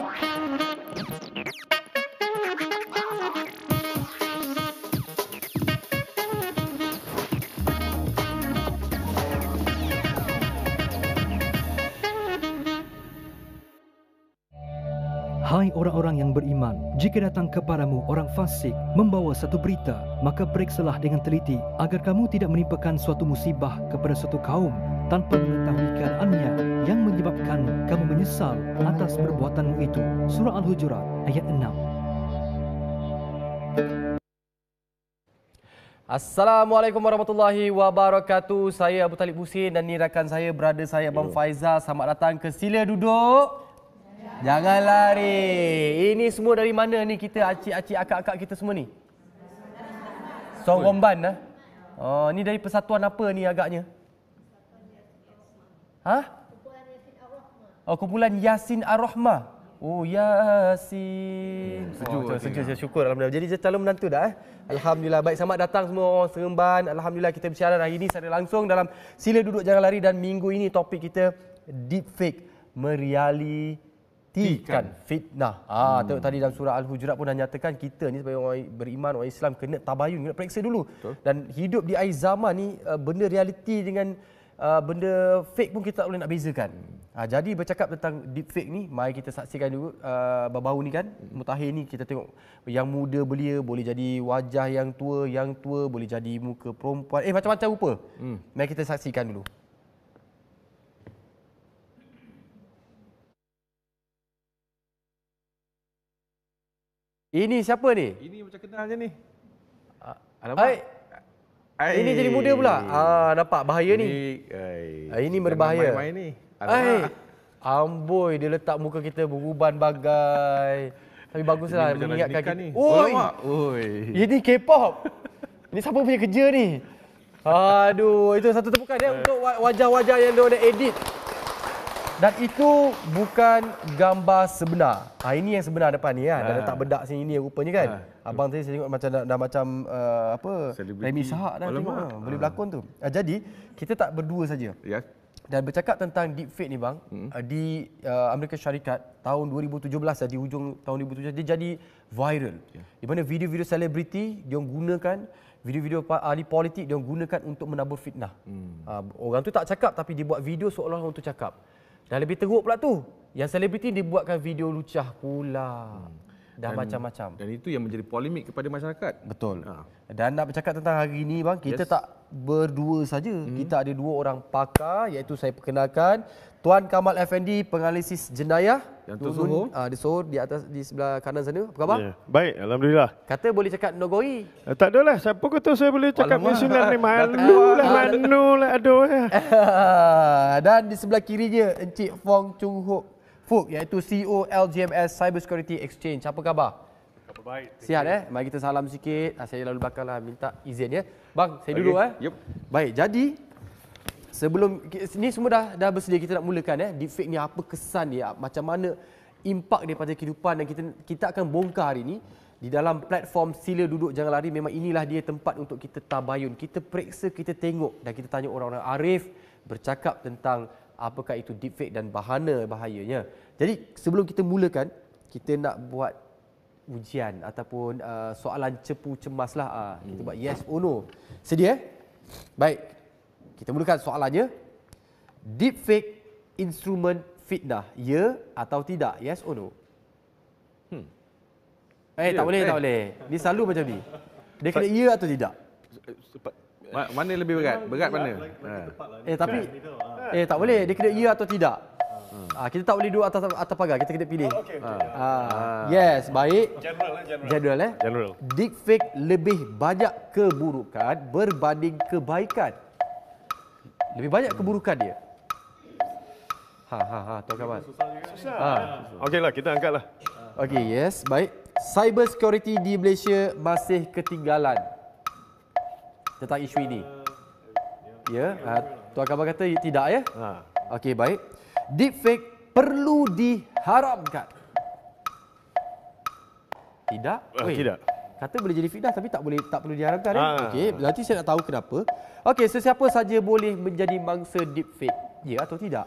Hai orang-orang yang beriman, jika datang kepadamu orang fasik membawa satu berita, maka periksalah dengan teliti agar kamu tidak menimpakan suatu musibah kepada suatu kaum tanpa mengetahui keadaannya yang menyebabkan kamu menyesal atas perbuatanmu itu. Surah Al-Hujurat ayat 6. Assalamualaikum warahmatullahi wabarakatuh. Saya Abu Talib Husin dan ni rakan saya, brother saya Abang Yo. Faizal. Selamat datang ke Sila Duduk. Jangan lari. Ini semua dari mana ni kita, acik-acik, akak-akak kita semua ni? Sorong Ban ah? Oh, ni dari persatuan apa ni agaknya? Ha? Oh, kumpulan Yasin Ar-Rahmah. Oh, Yasin. Hmm, oh, sejuk. Oh, sejuk, sejuk. Syukur. Alhamdulillah. Jadi, calon menantu dah. Eh? Alhamdulillah. Baik, selamat datang semua orang Seremban. Alhamdulillah, kita bersiaran hari ini secara langsung dalam Sila Duduk Jangan Lari. Dan minggu ini topik kita, Deepfake Meriali Tikan fitnah. Ah, hmm. tengok tadi dalam surah Al-Hujurat pun dah nyatakan kita ni sebagai orang beriman, orang Islam kena tabayun, kena periksa dulu. Betul. Dan hidup di air zaman ni eh, benda realiti dengan Ah, benda fake pun kita tak boleh nak bezakan. Ha, jadi bercakap tentang deep fake ni, mai kita saksikan dulu uh, ah, bau ni kan. Mutahir ni kita tengok yang muda belia boleh jadi wajah yang tua, yang tua boleh jadi muka perempuan. Eh macam-macam rupa. Hmm. Mari kita saksikan dulu. Ini siapa ni? Ini macam kenal je ni. Alamak. Ay. Ay. Ini jadi muda pula. Ah nampak bahaya ni. Ay. ini ah, berbahaya. Ay. Amboi dia letak muka kita beruban bagai. Tapi baguslah mengingatkan kita. Oh, Oi. Oi. Ini K-pop. ini siapa punya kerja ni? Aduh, itu satu tepukan dia eh. untuk wajah-wajah yang dia edit. Dan itu bukan gambar sebenar. Ah ini yang sebenar depan ni kan. Ha. Dah ah. letak bedak sini ni rupanya kan. Ha. Abang tadi saya tengok macam dah, dah macam uh, apa? Remy Sahak dah tengok. Ha. Boleh ah, berlakon tu. Uh, jadi kita tak berdua saja. Ya. Dan bercakap tentang deep fake ni bang hmm. di uh, Amerika Syarikat tahun 2017 uh, di hujung tahun 2017 dia jadi viral. Yeah. Di mana video-video selebriti dia gunakan video-video ahli politik dia gunakan untuk menabur fitnah. Hmm. Uh, orang tu tak cakap tapi dia buat video seolah-olah orang tu cakap. Dah lebih teruk pula tu. Yang selebriti dibuatkan video lucah pula. Hmm dan, macam-macam. Dan itu yang menjadi polemik kepada masyarakat. Betul. Ha. Dan nak bercakap tentang hari ini bang, kita yes. tak berdua saja. Hmm. Kita ada dua orang pakar iaitu saya perkenalkan Tuan Kamal Effendi penganalisis jenayah yang tersohor. Ah di sohor di atas di sebelah kanan sana. Apa khabar? Yeah. Baik, alhamdulillah. Kata boleh cakap Nogori. Eh, tak adalah. Siapa kata saya boleh cakap Malaysia ni lah, malu lah ah. manu lah, aduh. Eh. Dan di sebelah kirinya Encik Fong Chung Hok Fook iaitu CEO LGMS Cyber Security Exchange. Apa khabar? Khabar baik. Sihat eh? Mari kita salam sikit. Ah, saya lalu bakal lah minta izin ya. Bang, saya dulu okay. eh. Yup. Baik, jadi sebelum ni semua dah dah bersedia kita nak mulakan eh. Deepfake ni apa kesan dia? Macam mana impak daripada kehidupan dan kita kita akan bongkar hari ni di dalam platform sila duduk jangan lari memang inilah dia tempat untuk kita tabayun kita periksa kita tengok dan kita tanya orang-orang arif bercakap tentang apakah itu deepfake dan bahana bahayanya. Jadi sebelum kita mulakan, kita nak buat ujian ataupun uh, soalan cepu cemas lah. Uh, kita hmm. buat yes or no. Sedia? Eh? Baik. Kita mulakan soalannya. Deepfake instrumen fitnah, ya atau tidak? Yes or no? Hmm. Eh, yeah. tak ya, boleh, eh. tak boleh. Ni selalu macam ni. Dia kena ya atau tidak? Mana lebih berat? Berat mana? Ha. Lah eh, tapi... Kan, kan? Eh tak boleh. Dia kena ya atau tidak. Hmm. Ah, kita tak boleh duduk atas atas pagar. Kita kena pilih. Oh, okay, okay. Ah. Ah. Yes, baik. General lah, general. eh. General. Deep fake lebih banyak keburukan berbanding kebaikan. Lebih banyak keburukan dia. Ha ha ha, tolong kawan. Susah. Ah. ah. Okeylah, kita angkatlah. Okey, yes, baik. Cyber security di Malaysia masih ketinggalan. Tentang isu ini. Uh, ya, yeah. Ya, ya, ya. yeah. Tu akan kata tidak ya. Ha. Okey baik. Deep fake perlu diharamkan. Tidak. Uh, tidak. Kata boleh jadi fitnah tapi tak boleh tak perlu diharamkan ya. Ha. Okey, berarti saya nak tahu kenapa. Okey, sesiapa saja boleh menjadi mangsa deep fake. Ya atau tidak?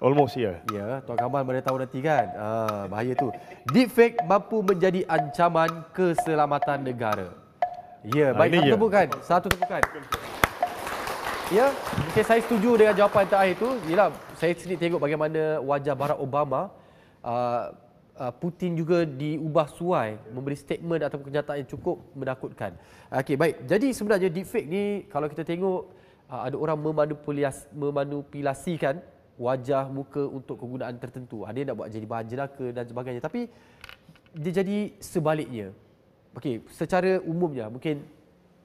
Almost ya. Yeah. Ya, yeah, Tuan Kamal boleh tahu nanti kan. Ah, bahaya tu. Deepfake mampu menjadi ancaman keselamatan negara. Ya, yeah, baik. Kan? Satu tepukan. Satu tepukan. Ya, okay, saya setuju dengan jawapan terakhir itu. Yalah, saya sendiri tengok bagaimana wajah Barack Obama uh, uh, Putin juga diubah suai memberi statement atau kenyataan yang cukup menakutkan. Okey, baik. Jadi sebenarnya deepfake ni kalau kita tengok uh, ada orang memanipulasi memanipulasikan wajah muka untuk kegunaan tertentu. Ada yang nak buat jadi bahan jenaka dan sebagainya. Tapi dia jadi sebaliknya. Okey, secara umumnya mungkin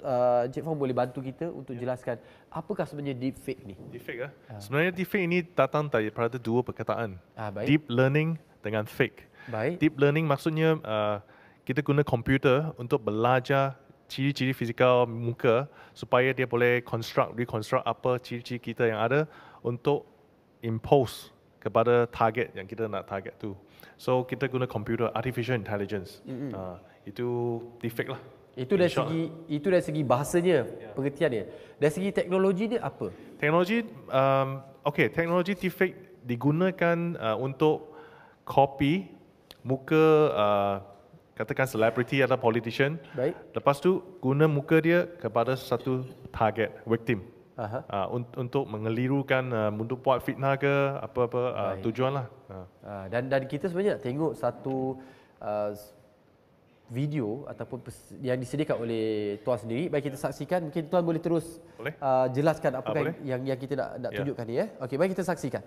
uh, Cik Fong boleh bantu kita untuk yeah. jelaskan apakah sebenarnya deep fake ni? Deep fake ya? ah. Ha. Sebenarnya deep fake ini datang daripada dua perkataan. Ah, baik. Deep learning dengan fake. Baik. Deep learning maksudnya uh, kita guna komputer untuk belajar ciri-ciri fizikal muka supaya dia boleh construct reconstruct apa ciri-ciri kita yang ada untuk impose kepada target yang kita nak target tu. So kita guna komputer artificial intelligence. Mm-hmm. Uh, itu deepfake lah. Itu dari segi itu dari segi bahasanya yeah. pengertian dia. Dari segi teknologi dia apa? Teknologi um okey, teknologi tipik digunakan uh, untuk copy muka uh, katakan selebriti atau politician. Baik. Lepas tu guna muka dia kepada satu target victim. Uh, un- untuk mengelirukan uh, untuk buat fitnah ke apa-apa uh, tujuanlah. Uh. Uh, dan dan kita sebenarnya tengok satu uh, video ataupun yang disediakan oleh tuan sendiri baik kita saksikan mungkin tuan boleh terus boleh. Uh, jelaskan ah, apa uh, yang yang kita nak nak ya. tunjukkan ni ya. Okey, baik kita saksikan.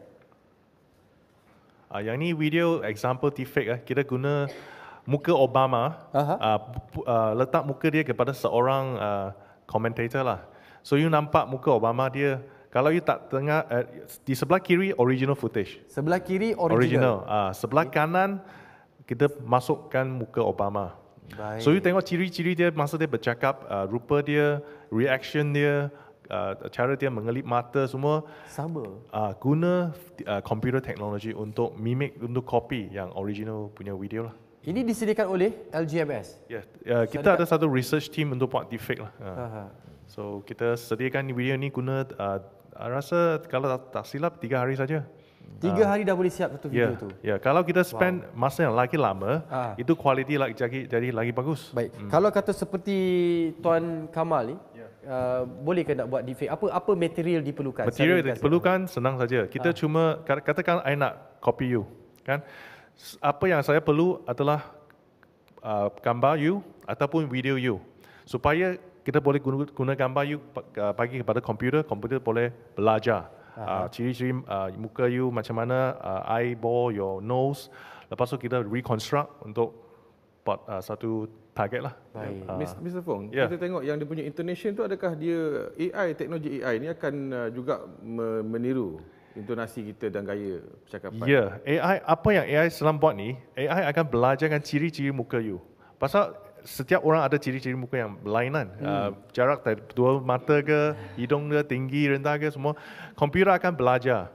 Uh, yang ni video example deepfake eh. Ah. Kita guna muka Obama uh-huh. uh, uh, letak muka dia kepada seorang uh, commentator lah. So you nampak muka Obama dia kalau you tak tengah uh, di sebelah kiri original footage. Sebelah kiri original. original. Uh, sebelah okay. kanan kita masukkan muka Obama. Baik. So you tengok ciri-ciri dia masa dia bercakap, uh, rupa dia, reaction dia, uh, cara dia mengelip mata semua sama. Uh, guna uh, computer technology untuk mimic untuk copy yang original punya video lah. Ini disediakan oleh LGMS. Yeah, uh, kita Sedi- ada satu research team untuk buat defect lah. Uh. So kita sediakan video ni guna uh, rasa kalau tak, tak silap tiga hari saja. Tiga ah. hari dah boleh siap satu video yeah, tu. Ya, yeah. kalau kita spend wow. masa yang lagi lama, ha. itu kualiti lagi jadi, jadi lagi bagus. Baik. Hmm. Kalau kata seperti Tuan Kamal ni, yeah. uh, boleh ke nak buat deepfake? Apa apa material diperlukan? Material yang diperlukan senang saja. Kita ha. cuma katakan saya nak copy you, kan? Apa yang saya perlu adalah uh, gambar you ataupun video you supaya kita boleh guna gambar you uh, bagi kepada komputer, komputer boleh belajar. Ah, ciri-ciri uh, muka you macam mana, uh, ah, eyeball, your nose. Lepas tu kita reconstruct untuk buat uh, satu target lah. Baik. Uh, Mr. Fong, yeah. kita tengok yang dia punya intonation tu adakah dia AI, teknologi AI ni akan uh, juga meniru intonasi kita dan gaya percakapan? Ya, yeah. AI apa yang AI selam buat ni, AI akan belajar dengan ciri-ciri muka you. Pasal setiap orang ada ciri-ciri muka yang berlainan. Hmm. Uh, jarak dua mata ke, hidung ke, tinggi, rendah ke, semua. Komputer akan belajar.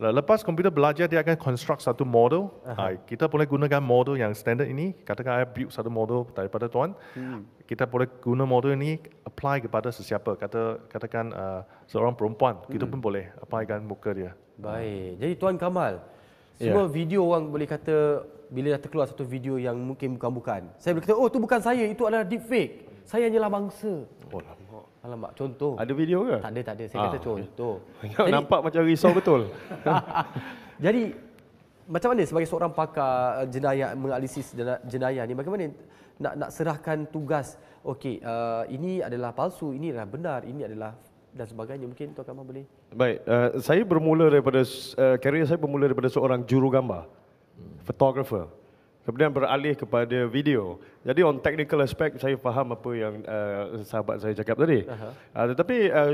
Lah, lepas komputer belajar, dia akan construct satu model. Uh-huh. Uh, kita boleh gunakan model yang standard ini. Katakan saya build satu model daripada tuan. Hmm. Kita boleh guna model ini apply kepada sesiapa. Kata, katakan uh, seorang perempuan, hmm. kita pun boleh applykan muka dia. Baik. Jadi Tuan Kamal, semua yeah. video orang boleh kata bila dah terkeluar satu video yang mungkin bukan-bukan. Saya boleh kata, oh tu bukan saya, itu adalah deep fake. Saya hanyalah bangsa. Oh lama. Alamak, contoh. Ada video ke? Tak ada, tak ada. Saya ah, kata contoh. Jadi, Nampak macam risau betul. Jadi, macam mana sebagai seorang pakar eh, jenayah, menganalisis jenayah ni, bagaimana nak, nak serahkan tugas, okey, uh, ini adalah palsu, ini adalah benar, ini adalah dan sebagainya mungkin tu kamu boleh. Baik, uh, saya bermula daripada uh, eh, kerjaya saya bermula daripada seorang jurugambar, fotografer. Hmm. Kemudian beralih kepada video. Jadi on technical aspect saya faham apa yang uh, sahabat saya cakap tadi. Uh-huh. Uh, tetapi uh,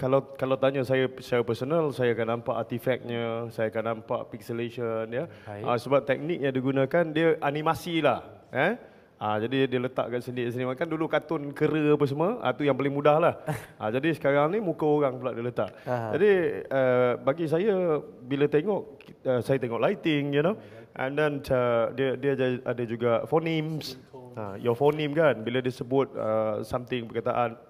kalau kalau tanya saya saya personal saya akan nampak artifaknya, saya akan nampak pixelation ya. Uh, sebab teknik yang digunakan dia animasi lah. Eh? Ah ha, jadi dia letak kat sini makan dulu katun kera apa semua ha, tu yang paling mudah lah. Ah ha, jadi sekarang ni muka orang pula dia letak. Aha. Jadi uh, bagi saya bila tengok uh, saya tengok lighting you know and then uh, dia dia ada juga phonemes. Ha, your phoneme kan bila dia sebut uh, something perkataan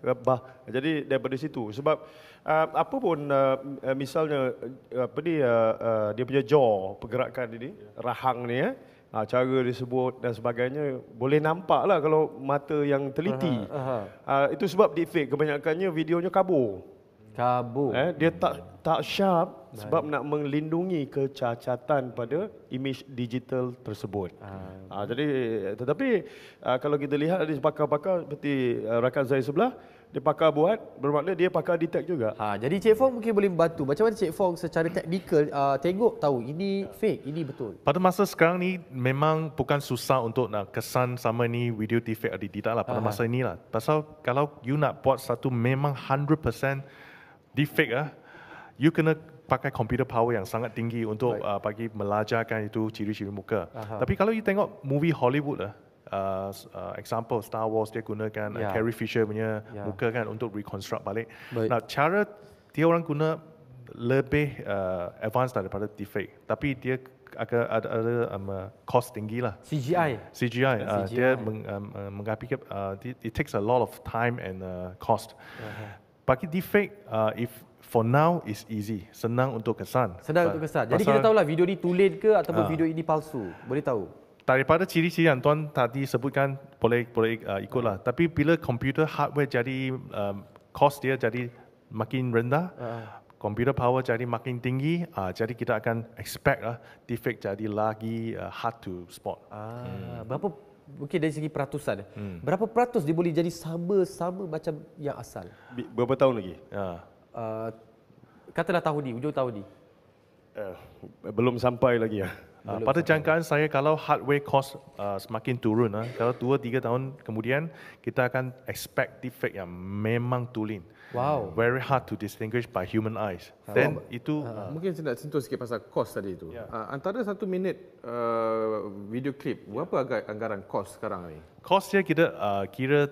rabah. Jadi daripada situ sebab uh, apa pun uh, misalnya apa ni uh, dia punya jaw pergerakan ini rahang ni eh ha, cara disebut dan sebagainya boleh nampak lah kalau mata yang teliti aha, aha. Ha, itu sebab di deepfake kebanyakannya videonya kabur kabur eh, dia tak tak sharp Baik. sebab nak melindungi kecacatan pada image digital tersebut. ha, jadi eh, tetapi kalau kita lihat ada pakar-pakar seperti rakan saya sebelah dia pakar buat bermakna dia pakar detect juga. Ha jadi Cik Fong mungkin boleh membantu. Macam mana Cik Fong secara teknikal uh, tengok tahu ini ya. fake, ini betul. Pada masa sekarang ni memang bukan susah untuk nak kesan sama ni video defect atau tidak lah pada Aha. masa inilah. Pasal kalau you nak buat satu memang 100% defect ah you kena pakai computer power yang sangat tinggi untuk uh, bagi melajarkan itu ciri-ciri muka. Aha. Tapi kalau you tengok movie Hollywood lah uh, uh, example Star Wars dia gunakan yeah. uh, ya. Carrie Fisher punya yeah. muka kan untuk reconstruct balik. But, nah, cara dia orang guna lebih uh, advanced daripada deepfake tapi dia ada ada, ada um, uh, cost tinggi lah. CGI. CGI. Uh, CGI. Dia meng, um, uh, menggapik, uh, it takes a lot of time and uh, cost. Uh-huh. Bagi deepfake, uh, if For now, it's easy. Senang untuk kesan. Senang But untuk kesan. Jadi kita tahu lah video ini tulen ke ataupun uh, video ini palsu. Boleh tahu? daripada ciri-ciri yang tuan tadi sebutkan boleh boleh uh, ikutlah uh. tapi bila komputer hardware jadi um, cost dia jadi makin rendah uh. power jadi makin tinggi, uh, jadi kita akan expect uh, defect jadi lagi uh, hard to spot. Ah, hmm. berapa? Okay, dari segi peratusan, hmm. berapa peratus dia boleh jadi sama-sama macam yang asal? Berapa tahun lagi? Uh. Uh, katalah tahun ni, hujung tahun ni. Uh, belum sampai lagi ya. Ah, pada jangkaan saya kalau hardware cost uh, semakin turun uh, kalau 2 3 tahun kemudian kita akan expect defect yang memang tulen. Wow. Very hard to distinguish by human eyes. Ha. Then oh, itu uh, mungkin saya nak sentuh sikit pasal cost tadi itu. Yeah. Ya. Uh, antara satu minit uh, video clip berapa yeah. anggaran cost sekarang ni? Cost dia kita uh, kira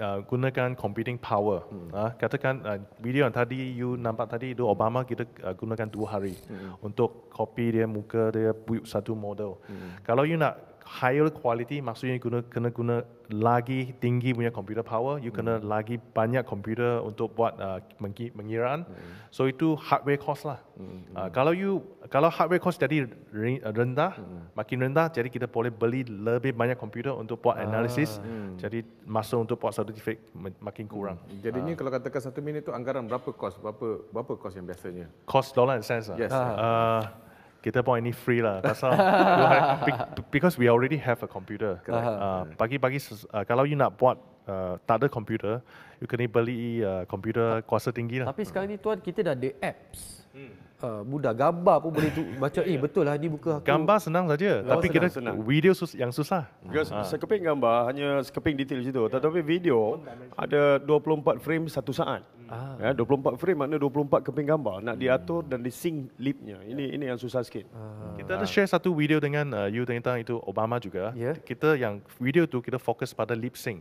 Uh, gunakan computing power. Hmm. Uh, katakan uh, video yang tadi you nampak tadi itu Obama kita uh, gunakan dua hari hmm. untuk copy dia muka dia buat satu model. Hmm. Kalau you nak higher quality maksudnya you kena kena guna lagi tinggi punya computer power you hmm. kena lagi banyak computer untuk buat uh, mengiraan hmm. so itu hardware cost lah hmm. hmm uh, hmm. kalau you kalau hardware cost jadi rendah hmm, hmm. makin rendah jadi kita boleh beli lebih banyak computer untuk buat ah. analisis hmm. jadi masa untuk buat certificate makin kurang Jadi ni uh. Ah. kalau katakan satu minit tu anggaran berapa cost berapa berapa cost yang biasanya cost dollar and cents lah yes. uh. Uh, kita pun ini free lah pasal because we already have a computer. Bagi-bagi ah, ah, kalau you nak buat uh, tak ada computer, you kena beli computer kuasa tinggi lah. Tapi sekarang ni tuan kita dah ada apps. Hmm uh, mudah. Gambar pun boleh tu, macam eh betul lah ni buka aku. Gambar senang saja. Tapi senang, kita video sus, yang susah. Ha. Sekeping gambar hanya sekeping detail situ. Ya. Tetapi video ada 24 frame satu saat. Ha. Ya, 24 frame makna 24 keping gambar nak diatur dan di-sync lipnya. Ini ya. ini yang susah sikit. Ha. Kita ada share satu video dengan uh, you tentang itu Obama juga. Ya. Kita yang video tu kita fokus pada lip sync.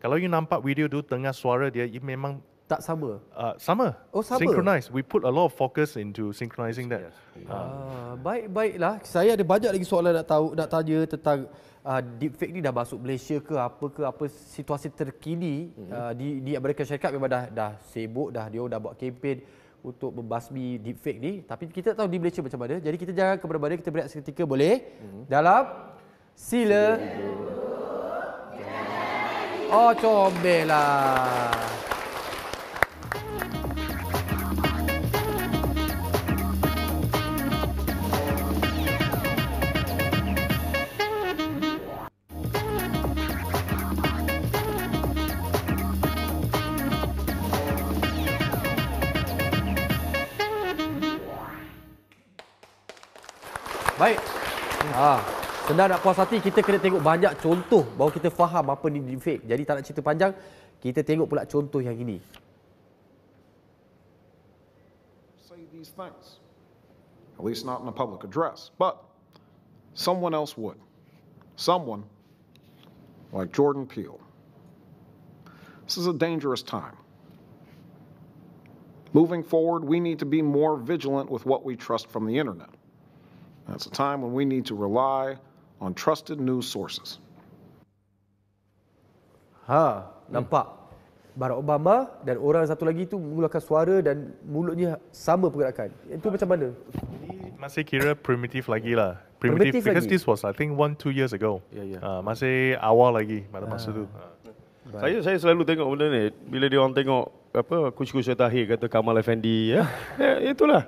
Kalau you nampak video tu tengah suara dia, you memang tak sama? Uh, sama. Oh, sama? Synchronize. We put a lot of focus into synchronizing that. Yes. Uh. Ah, Baik-baiklah. Saya ada banyak lagi soalan nak tahu, nak tanya tentang uh, deepfake ni dah masuk Malaysia ke apa ke apa situasi terkini mm-hmm. uh, di, di Amerika Syarikat memang dah, dah sibuk dah dia dah buat kempen untuk membasmi deepfake ni tapi kita tahu di Malaysia macam mana jadi kita jangan ke mana kita berehat seketika boleh mm-hmm. dalam sila oh comel lah Baik. Ha. Senang nak puas hati, kita kena tengok banyak contoh baru kita faham apa ni deepfake. Jadi tak nak cerita panjang, kita tengok pula contoh yang ini. Say these things. At least not in a public address. But someone else would. Someone like Jordan Peele. This is a dangerous time. Moving forward, we need to be more vigilant with what we trust from the internet. That's a time when we need to rely on trusted news sources. Ha, nampak Barack Obama dan orang satu lagi itu mengeluarkan suara dan mulutnya sama pergerakan. Itu macam mana? Ini masih kira primitif lagi lah. Primitif, primitif because lagi. this was I think one two years ago. Yeah, ya, ya. yeah. Uh, masih awal lagi pada masa ha. tu. Saya saya selalu tengok benda ni bila dia orang tengok apa kucing-kucing terakhir kata Kamal Effendi ya. ya itulah.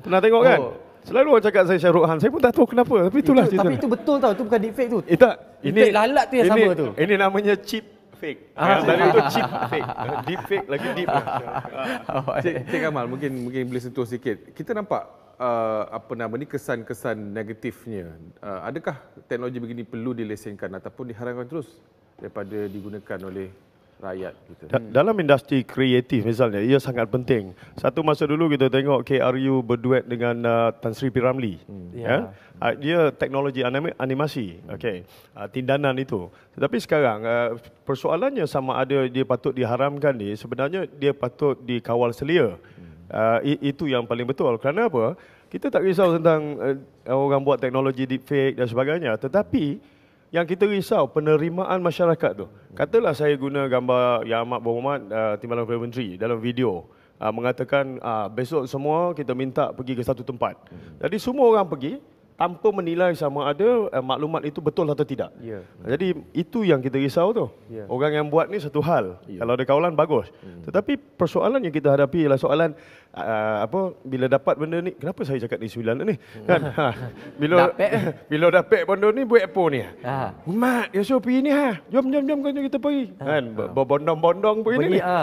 Pernah tengok kan? Oh. Selalu orang cakap saya Syahrul Saya pun tak tahu kenapa. Tapi itulah itu, cerita. Tapi itu betul tau. Itu bukan deepfake tu. Eh tak. Ini, deepfake lalat tu yang ini, sama tu. Ini namanya chip fake. Ah, Dari itu chip fake. Eh, deep fake lagi deep. lah. Cik, eh. Cik Kamal, mungkin mungkin boleh sentuh sikit. Kita nampak uh, apa nama ni kesan-kesan negatifnya. Uh, adakah teknologi begini perlu dilesenkan ataupun diharamkan terus daripada digunakan oleh rakyat kita. Da- hmm. dalam industri kreatif misalnya, ia sangat penting. Satu masa dulu kita tengok KRU berduet dengan uh, Tan Sri Piramli. Hmm. Ya. ya. Uh, dia teknologi anim- animasi. Hmm. Okey. Uh, tindanan itu. Tetapi sekarang uh, persoalannya sama ada dia patut diharamkan ni, sebenarnya dia patut dikawal selia. Hmm. Uh, itu yang paling betul. Kerana apa? Kita tak risau tentang uh, orang buat teknologi deepfake dan sebagainya, tetapi hmm yang kita risau penerimaan masyarakat tu. Katalah saya guna gambar yang amat berhormat uh, eh, Timbalan Menteri dalam video uh, mengatakan uh, besok semua kita minta pergi ke satu tempat. Jadi semua orang pergi tanpa menilai sama ada uh, maklumat itu betul atau tidak. Yeah. Jadi itu yang kita risau tu. Yeah. Orang yang buat ni satu hal. Yeah. Kalau ada kawalan bagus. Mm. Tetapi persoalan yang kita hadapi ialah soalan uh, apa bila dapat benda ni kenapa saya cakap ni sembilan ni hmm. kan ha. bila dapat bila dapat benda ni buat apa ni ha mak ya so pergi ni ha jom jom jom kita pergi ha. kan berbondong-bondong pergi, pergi ni ha.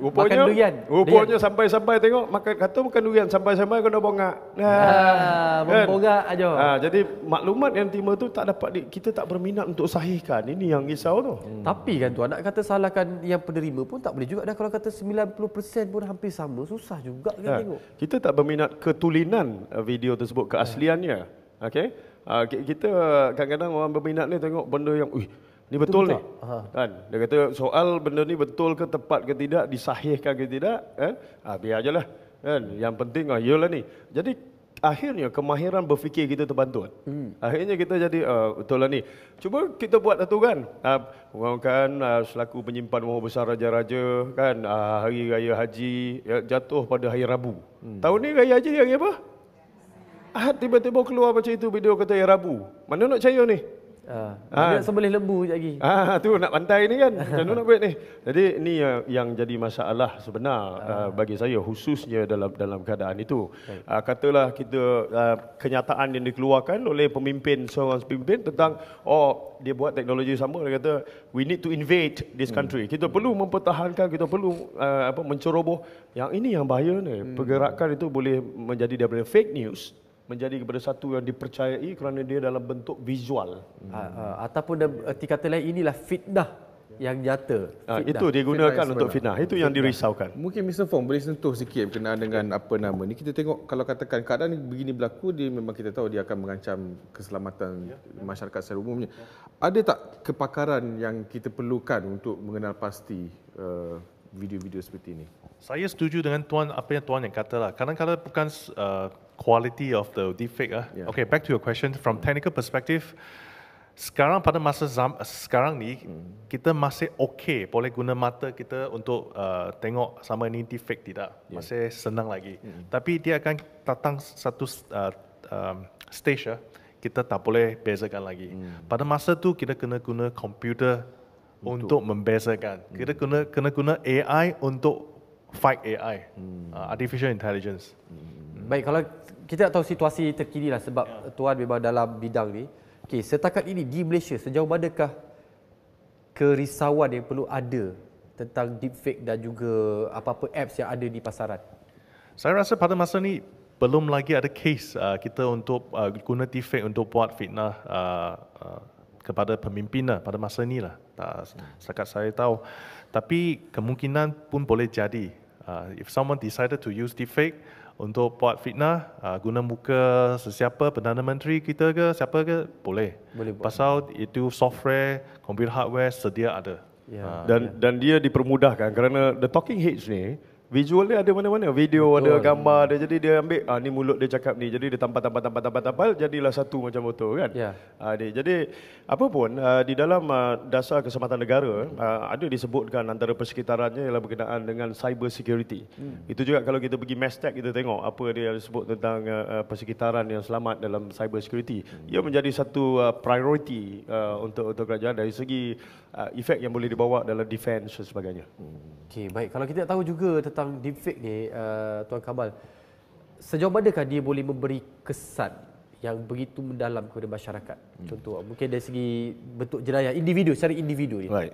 rupanya makan durian rupanya sampai-sampai tengok makan kata makan durian sampai-sampai kena bongak ha, ha. Kan? bongak aja ha. jadi maklumat yang timba tu tak dapat di, kita tak berminat untuk sahihkan ini yang risau tu hmm. tapi kan tu anak kata salahkan yang penerima pun tak boleh juga dah kalau kata 90% pun hampir sama susah juga juga kita ha. tengok. Kita tak berminat ketulinan uh, video tersebut keasliannya. Ha. Okey. Uh, kita kadang-kadang orang berminat ni tengok benda yang ui, ni betul ni. Ha. Kan? Dia kata soal benda ni betul ke tepat ke tidak, disahihkan ke tidak, eh? Ha, biar ajalah. Kan? Yang penting ah yalah ni. Jadi akhirnya kemahiran berfikir kita terbantu. Hmm. Akhirnya kita jadi uh, betul lah ni. Cuba kita buat satu kan. Uh, kan uh, selaku penyimpan Maha Besar Raja-Raja kan uh, hari raya haji ya, jatuh pada hari Rabu. Hmm. Tahun ni raya haji hari apa? Ah, tiba-tiba keluar macam itu video kata hari Rabu. Mana nak cahaya ni? Ha. Ha. Sembelih lembu sekejap lagi. Ah, ha, tu nak pantai ni kan. Macam mana nak buat ni? Jadi ni yang, yang jadi masalah sebenar ha. uh, bagi saya khususnya dalam dalam keadaan itu. Ha. Uh, katalah kita uh, kenyataan yang dikeluarkan oleh pemimpin seorang pemimpin tentang oh dia buat teknologi sama dia kata we need to invade this hmm. country. Hmm. Kita hmm. perlu mempertahankan, kita perlu uh, apa menceroboh. Yang ini yang bahaya ni. Hmm. Pergerakan itu boleh menjadi daripada fake news menjadi kepada satu yang dipercayai kerana dia dalam bentuk visual hmm. Ah, ah, ataupun erti eh, kata lain inilah fitnah yang nyata ah, fitnah. itu dia gunakan untuk fitnah itu yang dirisaukan mungkin Mr Fong boleh sentuh sikit berkenaan dengan apa nama ni kita tengok kalau katakan keadaan begini berlaku dia memang kita tahu dia akan mengancam keselamatan ya. masyarakat secara umumnya ada tak kepakaran yang kita perlukan untuk mengenal pasti uh, video-video seperti ini saya setuju dengan tuan apa yang tuan yang katalah kadang-kadang bukan uh, quality of the deepfake. Uh. Yeah. Okay, back to your question. From technical perspective, sekarang pada masa zam, sekarang ni, mm. kita masih okay boleh guna mata kita untuk uh, tengok sama ini deepfake tidak. Yeah. Masih senang lagi. Mm. Tapi dia akan datang satu uh, um, stage, uh, kita tak boleh bezakan lagi. Mm. Pada masa tu kita kena guna komputer untuk, untuk membezakan. Mm. Kita kena, kena guna AI untuk fight AI, mm. uh, artificial intelligence. Mm. Baik, kalau kita tahu situasi terkini lah sebab ya. tuan memang dalam bidang ni. Okey, setakat ini di Malaysia sejauh manakah kerisauan yang perlu ada tentang deep fake dan juga apa-apa apps yang ada di pasaran? Saya rasa pada masa ni belum lagi ada kes uh, kita untuk uh, guna fake untuk buat fitnah uh, uh, kepada pemimpin lah pada masa ni lah. Uh, setakat saya tahu. Tapi kemungkinan pun boleh jadi. Uh, if someone decided to use deep fake untuk buat fitnah uh, guna muka sesiapa perdana menteri kita ke siapa ke boleh. boleh buat. Pasal itu software, komputer hardware sedia ada. Yeah. Ya, uh, ya. dan yeah. dan dia dipermudahkan kerana the talking heads ni visual dia ada mana-mana video betul. ada gambar ada jadi dia ambil ah ni mulut dia cakap ni jadi dia tampal tampal tampal tampal tampal jadilah satu macam betul kan ya. ah, dia, jadi apa pun ah, di dalam ah, dasar keselamatan negara ah, ada disebutkan antara persekitarannya ialah berkenaan dengan cyber security hmm. itu juga kalau kita pergi mestek kita tengok apa dia sebut tentang ah, ah, persekitaran yang selamat dalam cyber security hmm. ia menjadi satu ah, priority ah, untuk untuk kerajaan dari segi ah, efek yang boleh dibawa dalam defense dan sebagainya hmm. okey baik kalau kita tahu juga tentang tentang deepfake ni uh, Tuan Kamal Sejauh manakah dia boleh memberi kesan yang begitu mendalam kepada masyarakat hmm. contoh mungkin dari segi bentuk jenayah individu secara individu ya. Right.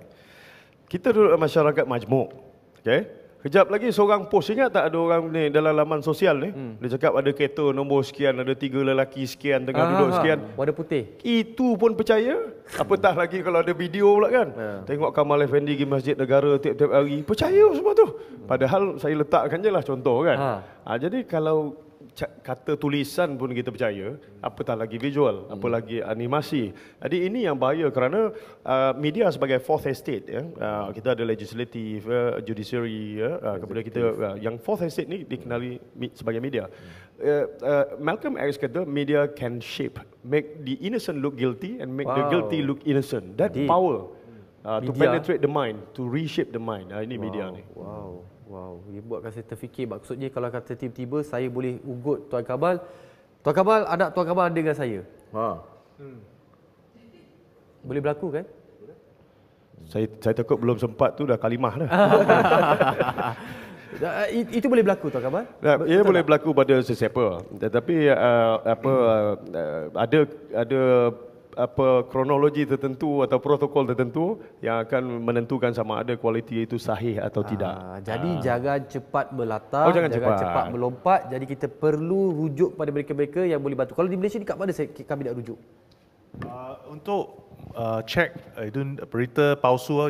Kita duduk dalam masyarakat majmuk. okay? Kejap lagi seorang post ingat tak ada orang ni dalam laman sosial ni hmm. dia cakap ada kereta nombor sekian ada tiga lelaki sekian tengah Aha. duduk sekian ah. warna putih. Itu pun percaya? Apatah lagi kalau ada video pula kan. Yeah. Tengok Kamal Effendi pergi Masjid Negara tiap-tiap hari percaya semua tu. Hmm. Padahal saya letakkan je lah contoh kan. Ha. Ha, jadi kalau kata tulisan pun kita percaya, hmm. apatah lagi visual, hmm. apalagi animasi. Jadi ini yang bahaya kerana uh, media sebagai fourth estate ya. Uh, kita ada legislatif, uh, judiciary ya. Uh, kemudian kita uh, yang fourth estate ni dikenali sebagai media. Hmm. Uh, uh, Malcolm X kata media can shape, make the innocent look guilty and make wow. the guilty look innocent. That Indeed. power uh, to penetrate the mind, to reshape the mind. Uh, ini wow. media ni. Wow. Wow, dia buat saya terfikir. Maksudnya kalau kata tiba-tiba saya boleh ugut Tuan Kabal. Tuan Kabal, anak Tuan Kabal ada dengan saya. Ha. Hmm. Boleh berlaku kan? Saya, saya takut belum sempat tu dah kalimah dah. itu boleh berlaku tuan kabar? Ya, ia boleh berlaku pada sesiapa. Tetapi uh, apa uh, ada ada apa kronologi tertentu atau protokol tertentu yang akan menentukan sama ada kualiti itu sahih atau ha, tidak. Jadi ha. jangan cepat melata, oh, jangan, jangan cepat. cepat melompat. Jadi kita perlu rujuk pada mereka-mereka yang boleh bantu. Kalau di Malaysia ni kat mana kami nak rujuk? Uh, untuk uh, check uh, itu berita palsu uh,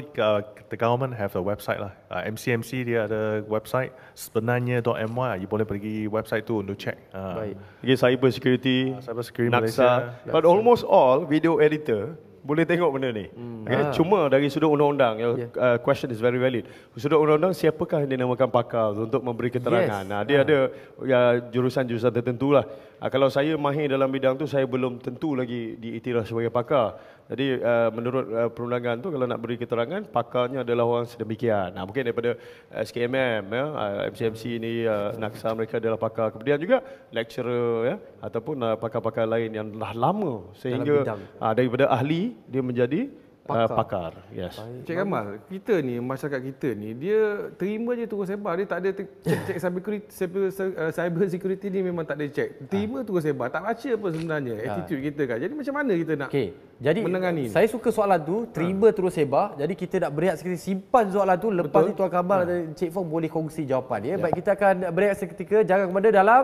the government have a website lah uh, MCMC dia ada website sebenarnya .my you boleh pergi website tu untuk check uh, baik okay, cyber security uh, cyber security Naksa, Malaysia but almost all video editor boleh tengok benda ni. Hmm. Okay. Ah. Cuma dari sudut undang-undang, yeah. uh, question is very valid. Sudut undang-undang, siapakah yang dinamakan pakar untuk memberi keterangan? Yes. Nah, dia ah. ada ya, jurusan-jurusan tertentu lah. Uh, ah, kalau saya mahir dalam bidang tu, saya belum tentu lagi diiktiraf sebagai pakar. Jadi uh, menurut uh, perundangan tu kalau nak beri keterangan pakarnya adalah orang sedemikian. Nah, mungkin daripada uh, SKMM ya, uh, MCMC ini uh, naksa mereka adalah pakar kemudian juga lecturer ya ataupun uh, pakar-pakar lain yang dah lama sehingga uh, daripada ahli dia menjadi pakar. Uh, pakar. Yes. Cik Kamal, kita ni masyarakat kita ni dia terima je terus sebar dia tak ada te- cek cyber security cyber, uh, cyber security ni memang tak ada cek. Terima ha. Ah. terus sebar tak baca apa sebenarnya ha. attitude kita kan. Jadi macam mana kita nak okay. Jadi menangani saya ini? suka soalan tu terima ha. terus sebar. Jadi kita nak berehat seketika simpan soalan tu lepas Betul. ni tuan Kamal dan Cik Fong boleh kongsi jawapan ya. ya. Baik kita akan berehat seketika jaga ke dalam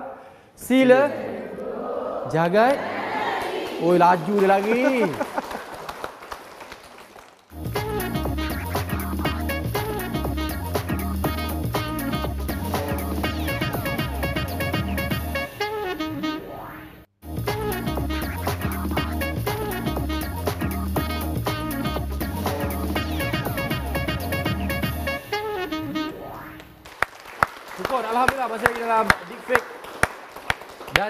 sila jaga. Oi laju dia lagi.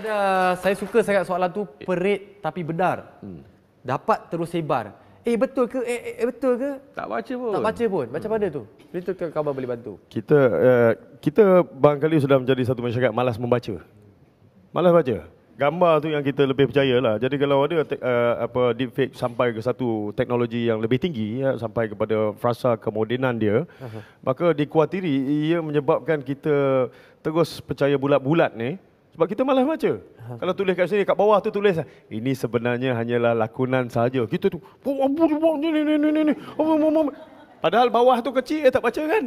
ada saya suka sangat soalan tu perit tapi benar. Hmm. Dapat terus sebar. Eh betul ke? Eh, eh betul ke? Tak baca pun. Tak baca pun. Macam hmm. mana tu? Itu ke khabar boleh bantu. Kita uh, kita bang kali sudah menjadi satu masyarakat malas membaca. Malas baca. Gambar tu yang kita lebih percaya lah. Jadi kalau ada uh, apa deep sampai ke satu teknologi yang lebih tinggi ya, sampai kepada frasa kemodenan dia, uh-huh. maka dikuatiri ia menyebabkan kita terus percaya bulat-bulat ni sebab kita malas baca. Ha. Kalau tulis kat sini, kat bawah tu tulis. Ini sebenarnya hanyalah lakonan saja. Kita tu. Padahal bawah tu kecil, eh, tak baca kan?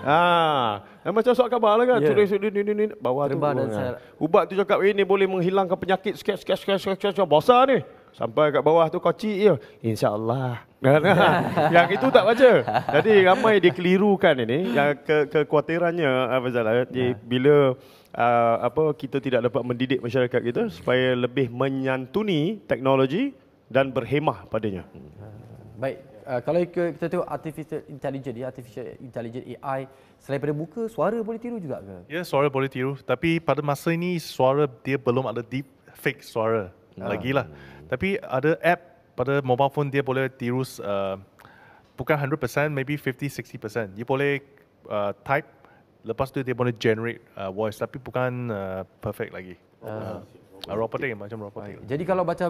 Ha. macam soal khabar lah kan. Yeah. Tulis ni, ni, ni, Bawah tu. Saya... Ha. Ubat tu cakap ini boleh menghilangkan penyakit. Sikit, sikit, sikit, sikit, sikit, sikit. Bosa ni. Sampai kat bawah tu kecil, je. Ya. InsyaAllah. Kan? yang itu tak baca. Jadi ramai dikelirukan ini. Yang ke, kekuatirannya, Abang Zalat. Ha. Bila uh, apa kita tidak dapat mendidik masyarakat kita supaya lebih menyantuni teknologi dan berhemah padanya. Hmm. Baik, uh, kalau kita tengok artificial intelligence, artificial intelligence AI selain daripada muka suara boleh tiru juga ke? Ya, suara boleh tiru, tapi pada masa ini suara dia belum ada deep fake suara ah. lagi lah. Tapi ada app pada mobile phone dia boleh tiru uh, bukan 100%, maybe 50-60%. Dia boleh uh, type Lepas tu dia boleh generate uh, voice tapi bukan uh, perfect lagi. Ah. Uh, uh, robotik macam robotik. Baik. Jadi kalau baca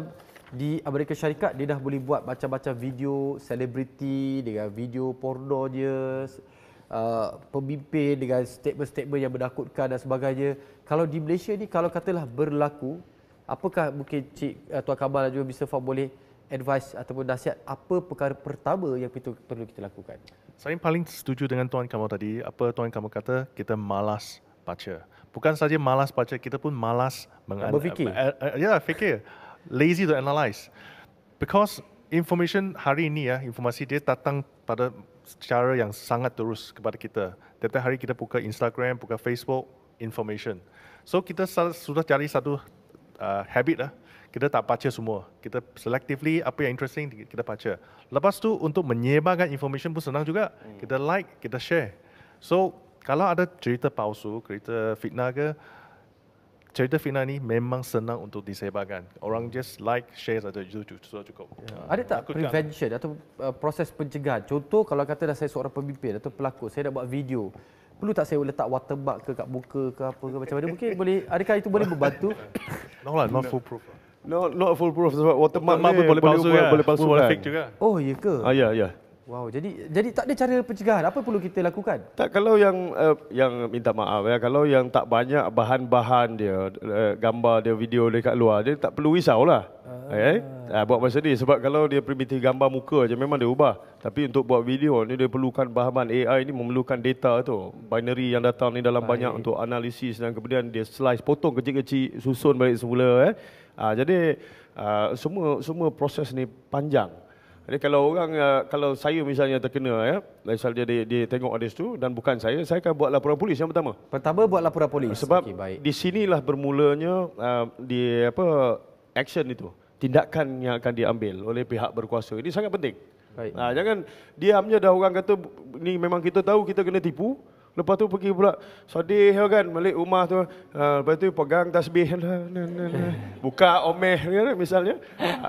di Amerika Syarikat dia dah boleh buat baca-baca video selebriti dengan video porno dia uh, pemimpin dengan statement-statement yang menakutkan dan sebagainya. Kalau di Malaysia ni kalau katalah berlaku apakah mungkin cik uh, tuan Kamal juga bisa faham boleh advice ataupun nasihat apa perkara pertama yang perlu, perlu kita lakukan? Saya paling setuju dengan Tuan Kamu tadi, apa Tuan Kamu kata, kita malas baca. Bukan saja malas baca, kita pun malas meng- berfikir. Uh, uh, uh, ya, yeah, fikir. Lazy to analyse. Because information hari ini, ya, informasi dia datang pada cara yang sangat terus kepada kita. Setiap hari kita buka Instagram, buka Facebook, information. So kita sudah cari satu uh, habit lah, kita tak baca semua. Kita selectively apa yang interesting kita baca. Lepas tu untuk menyebarkan information pun senang juga. Hmm. Kita like, kita share. So, kalau ada cerita palsu, cerita fitnah ke, cerita fitnah ni memang senang untuk disebarkan. Orang hmm. just like, share saja itu cukup. Yeah. Uh, ada tak prevention atau uh, proses pencegahan? Contoh kalau kata dah saya seorang pemimpin atau pelaku, saya dah buat video, perlu tak saya letak watermark ke kat muka ke apa ke macam mana? Mungkin boleh, adakah itu boleh membantu? no lah, not foolproof. Lah. No, not full proof sebab watermark, watermark ni boleh palsu kan. Boleh palsu kan. Boleh fake juga. Oh, iya ke? Ah, ya, ya. Wow, jadi jadi tak ada cara pencegahan. Apa perlu kita lakukan? Tak kalau yang uh, yang minta maaf ya, kalau yang tak banyak bahan-bahan dia, uh, gambar dia, video dia kat luar, dia tak perlu risaulah. Uh. Okay? Uh, buat masa ni sebab kalau dia primitif gambar muka aja memang dia ubah. Tapi untuk buat video ni dia perlukan bahan-bahan AI ni memerlukan data tu, binary yang datang ni dalam Baik. banyak untuk analisis dan kemudian dia slice potong kecil-kecil susun balik semula eh. Uh, jadi uh, semua semua proses ni panjang. Jadi kalau orang eh, kalau saya misalnya terkena ya, eh, misalnya dia, dia, dia tengok ada situ dan bukan saya, saya akan buat laporan polis yang pertama. Pertama buat laporan polis. Sebab okay, di sinilah bermulanya uh, di apa action itu, tindakan yang akan diambil oleh pihak berkuasa. Ini sangat penting. Baik. Nah, jangan diamnya dah orang kata ni memang kita tahu kita kena tipu, Lepas tu pergi pula sedih kan balik rumah tu. Ah, lepas tu pegang tasbih Buka omeh misalnya.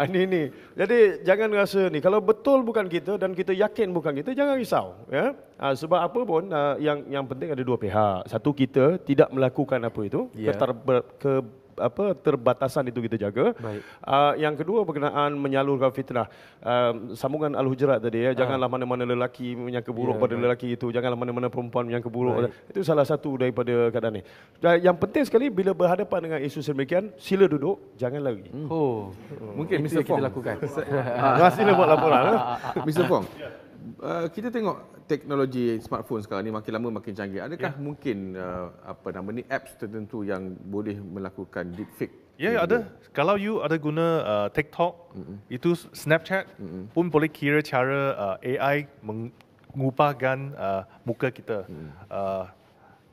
ini ah, ni. Jadi jangan rasa ni kalau betul bukan kita dan kita yakin bukan kita jangan risau ya. Ah, sebab apa pun yang yang penting ada dua pihak. Satu kita tidak melakukan apa itu yeah. keter, ke apa terbatasan itu kita jaga. Uh, yang kedua berkenaan menyalurkan fitnah. Uh, sambungan al-hujurat tadi ya, ah. janganlah mana-mana lelaki menyangka buruk yeah, ya, pada baik. lelaki itu, janganlah mana-mana perempuan menyangka buruk. Baik. Itu salah satu daripada keadaan ini. Yang penting sekali bila berhadapan dengan isu sedemikian, sila duduk, jangan lari. Oh. Mungkin itu Mr. Fong. kita lakukan. Masih buat laporan. Eh. Mr. Fong. Yeah. Eh, kita tengok teknologi smartphone sekarang ni makin lama makin canggih. Adakah yeah. mungkin uh, apa nama ni apps tertentu yang boleh melakukan deep fake? Ya yeah, ya, ada. Kalau you ada guna uh, TikTok, mm-hmm. itu Snapchat mm-hmm. pun boleh kira cara uh, AI mengubahkan uh, muka kita. Mm-hmm. Uh,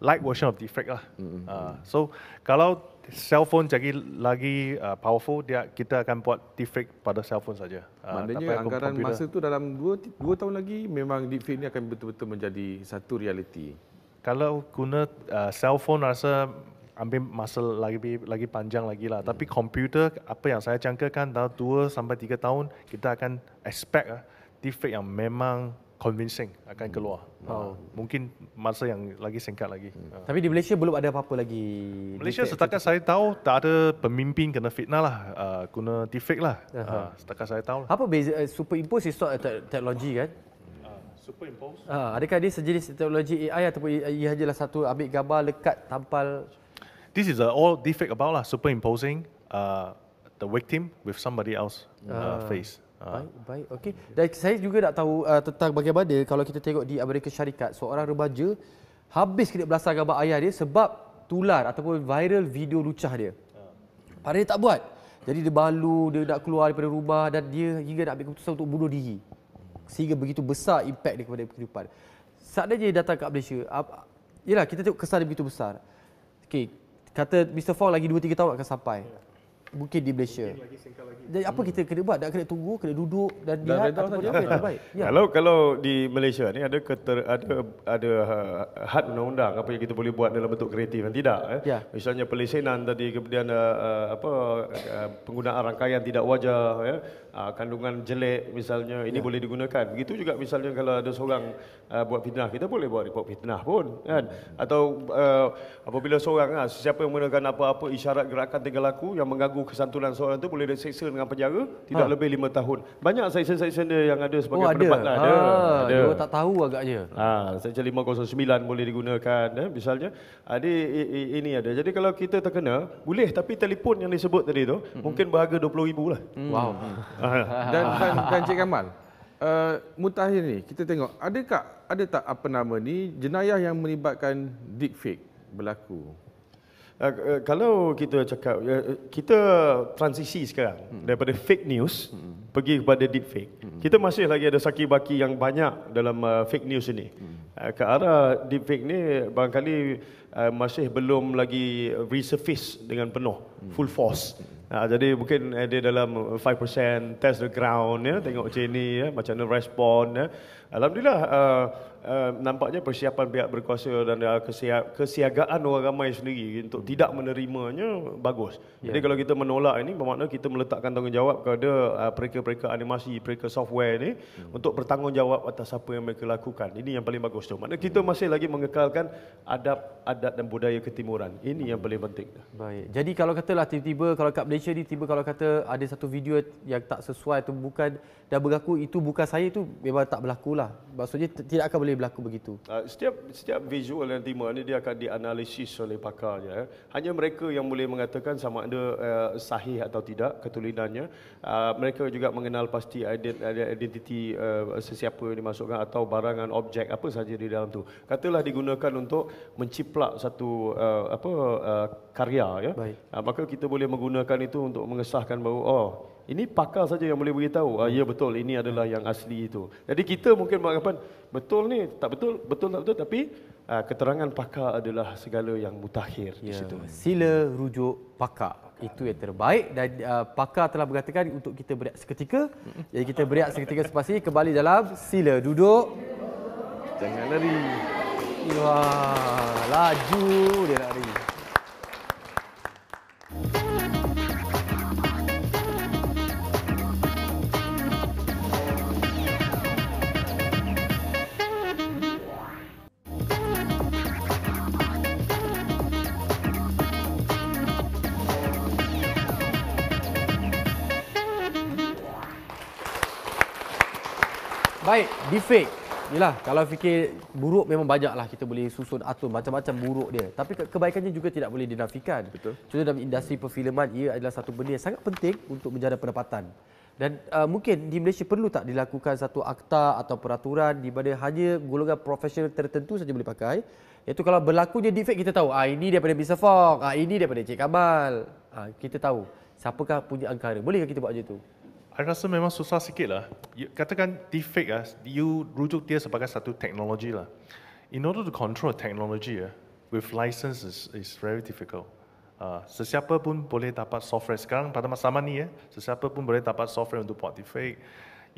light version of deep fake lah. Mm-hmm. Uh, so kalau cell phone lagi lagi uh, powerful dia kita akan buat deepfake pada cell phone saja. Uh, Maknanya uh, anggaran komputer. masa itu dalam 2 2 tahun lagi memang deepfake ini akan betul-betul menjadi satu realiti. Kalau guna uh, cell phone rasa ambil masa lagi lagi panjang lagi lah. Hmm. Tapi komputer apa yang saya jangkakan dalam 2 sampai 3 tahun kita akan expect uh, deepfake yang memang convincing akan keluar. Hmm. Oh. Mungkin masa yang lagi singkat lagi. Hmm. Uh. Tapi di Malaysia belum ada apa-apa lagi? Malaysia setakat saya tahu tak ada pemimpin kena fitnah lah. Uh, guna defect lah. Uh-huh. Uh, setakat saya tahu. Lah. Apa beza? Uh, superimpose is not eh, a technology kan? Hmm. Ah, superimpose? Uh, adakah dia sejenis teknologi AI ataupun ia hanyalah satu ambil gambar lekat tampal? This is all defect about lah. Superimposing uh, the victim with somebody else uh. Uh, face. Ah. Baik, baik. Okey. Dan saya juga nak tahu uh, tentang bagaimana kalau kita tengok di Amerika Syarikat, seorang remaja habis kena belasah gambar ayah dia sebab tular ataupun viral video lucah dia. Ah. Padahal dia tak buat. Jadi dia balu, dia nak keluar daripada rumah dan dia hingga nak ambil keputusan untuk bunuh diri. Sehingga begitu besar impak dia kepada kehidupan. Saat dia datang kat Malaysia, yelah kita tengok kesan dia begitu besar. Okey, kata Mr. Fong lagi 2-3 tahun akan sampai. Ya mungkin di Malaysia. Jadi apa kita kena buat? Tak kena tunggu, kena duduk dan dilihat apa yang ah. terbaik. Ya. Kalau kalau di Malaysia ni ada keter, ada ada ha, had undang-undang apa yang kita boleh buat dalam bentuk kreatif dan tidak eh. Ya. Misalnya pelesenan tadi kemudian uh, apa uh, penggunaan rangkaian tidak wajar ya. Uh, kandungan jelek misalnya ini ya. boleh digunakan. Begitu juga misalnya kalau ada seorang uh, buat fitnah, kita boleh buat report fitnah pun kan. Atau uh, apabila seorang uh, siapa yang menggunakan apa-apa isyarat gerakan tinggal laku yang mengganggu mengganggu kesantunan seorang tu boleh diseksa dengan penjara tidak ha. lebih lima tahun. Banyak seksyen-seksyen dia yang ada sebagai oh, ada. perdebatan lah, ha. ada. Ada. Dia tak tahu agaknya. Ha, seksyen 509 boleh digunakan ya, misalnya. Ada ini ada. Jadi kalau kita terkena, boleh tapi telefon yang disebut tadi tu hmm. mungkin berharga 20,000 lah. Hmm. Wow. Ha. dan, dan dan Cik Kamal Uh, eh, mutakhir ni kita tengok adakah ada tak apa nama ni jenayah yang melibatkan deep fake berlaku uh, uh, kalau kita cakap uh, kita transisi sekarang hmm. daripada fake news hmm. pergi kepada deep fake. Hmm. Kita masih lagi ada saki baki yang banyak dalam uh, fake news ini. Hmm. Uh, ke arah deep fake ni barangkali uh, masih belum lagi resurface dengan penuh hmm. full force. Ha, jadi mungkin dia dalam 5% test the ground ya tengok macam ni ya macam mana respon ya Alhamdulillah uh, uh, nampaknya persiapan pihak berkuasa dan uh, kesiap, kesiagaan orang ramai sendiri untuk hmm. tidak menerimanya bagus. Yeah. Jadi ya. kalau kita menolak ini bermakna kita meletakkan tanggungjawab kepada uh, mereka-mereka animasi, mereka software ini hmm. untuk bertanggungjawab atas apa yang mereka lakukan. Ini yang paling bagus tu. Maknanya hmm. kita masih lagi mengekalkan adab-adat dan budaya ketimuran. Ini hmm. yang paling penting. Baik. Jadi kalau katalah tiba-tiba kalau kat Malaysia ni tiba kalau kata ada satu video yang tak sesuai atau bukan dah berlaku itu bukan saya tu memang tak berlaku lah lah. Maksudnya tidak akan boleh berlaku begitu. Uh, setiap setiap visual yang timbul ini dia akan dianalisis oleh pakarnya. Eh. Hanya mereka yang boleh mengatakan sama ada uh, sahih atau tidak ketulinannya. Uh, mereka juga mengenal pasti identiti uh, sesiapa yang dimasukkan atau barangan objek apa saja di dalam tu. Katalah digunakan untuk menciplak satu uh, apa uh, karya ya. Uh, maka kita boleh menggunakan itu untuk mengesahkan bahawa oh ini pakar saja yang boleh beritahu. Ah, ya betul, ini adalah yang asli itu. Jadi kita mungkin beranggapan, betul ni, tak betul, betul tak betul. Tapi ah, keterangan pakar adalah segala yang mutakhir ya. di situ. Sila rujuk pakar. pakar. Itu yang terbaik. Dan ah, pakar telah mengatakan untuk kita beriak seketika. Jadi kita beriak seketika sepasi kembali dalam sila duduk. Jangan lari. Wah, laju dia lari. Defect. Yalah, kalau fikir buruk memang banyaklah kita boleh susun atur macam-macam buruk dia. Tapi kebaikannya juga tidak boleh dinafikan. Betul. Contoh dalam industri perfilman, ia adalah satu benda yang sangat penting untuk menjana pendapatan. Dan uh, mungkin di Malaysia perlu tak dilakukan satu akta atau peraturan di mana hanya golongan profesional tertentu saja boleh pakai. Iaitu kalau berlakunya defect kita tahu, ah ini daripada Mr. Fong, ah ini daripada Cik Kamal. Ah, kita tahu siapakah punya angkara. Bolehkah kita buat macam tu? Saya rasa memang susah sikit lah. Katakan defect lah, you rujuk dia sebagai satu teknologi lah. In order to control technology lah, with licenses is very difficult. Uh, sesiapa pun boleh dapat software sekarang pada masa zaman ni ya. sesiapa pun boleh dapat software untuk buat defect.